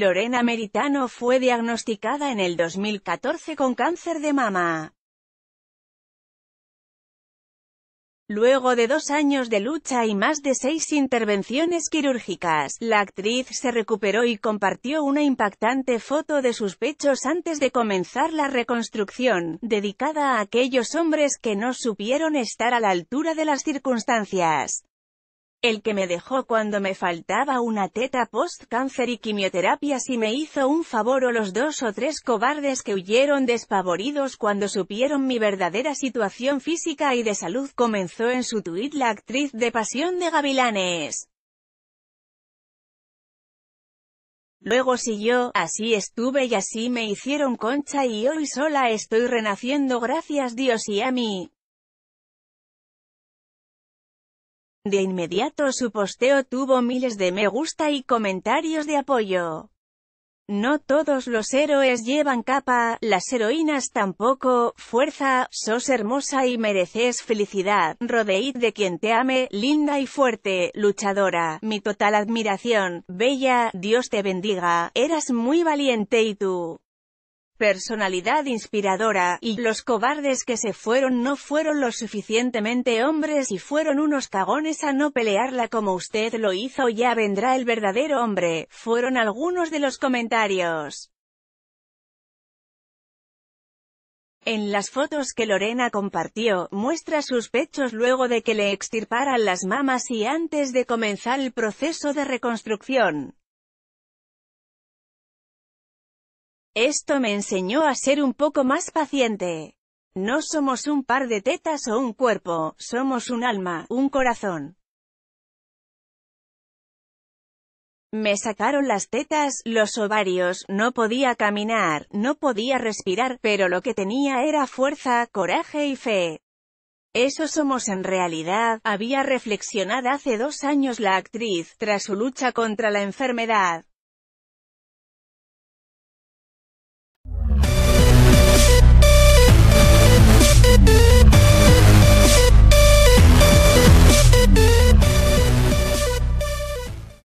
Lorena Meritano fue diagnosticada en el 2014 con cáncer de mama. Luego de dos años de lucha y más de seis intervenciones quirúrgicas, la actriz se recuperó y compartió una impactante foto de sus pechos antes de comenzar la reconstrucción, dedicada a aquellos hombres que no supieron estar a la altura de las circunstancias el que me dejó cuando me faltaba una teta post-cáncer y quimioterapia y me hizo un favor o los dos o tres cobardes que huyeron despavoridos cuando supieron mi verdadera situación física y de salud comenzó en su tuit la actriz de Pasión de Gavilanes. Luego siguió, así estuve y así me hicieron concha y hoy sola estoy renaciendo gracias Dios y a mí. De inmediato su posteo tuvo miles de me gusta y comentarios de apoyo. No todos los héroes llevan capa, las heroínas tampoco, fuerza, sos hermosa y mereces felicidad, rodeid de quien te ame, linda y fuerte, luchadora, mi total admiración, bella, Dios te bendiga, eras muy valiente y tú personalidad inspiradora, y los cobardes que se fueron no fueron lo suficientemente hombres y fueron unos cagones a no pelearla como usted lo hizo ya vendrá el verdadero hombre, fueron algunos de los comentarios. En las fotos que Lorena compartió, muestra sus pechos luego de que le extirparan las mamas y antes de comenzar el proceso de reconstrucción. Esto me enseñó a ser un poco más paciente. No somos un par de tetas o un cuerpo, somos un alma, un corazón. Me sacaron las tetas, los ovarios, no podía caminar, no podía respirar, pero lo que tenía era fuerza, coraje y fe. Eso somos en realidad, había reflexionado hace dos años la actriz, tras su lucha contra la enfermedad.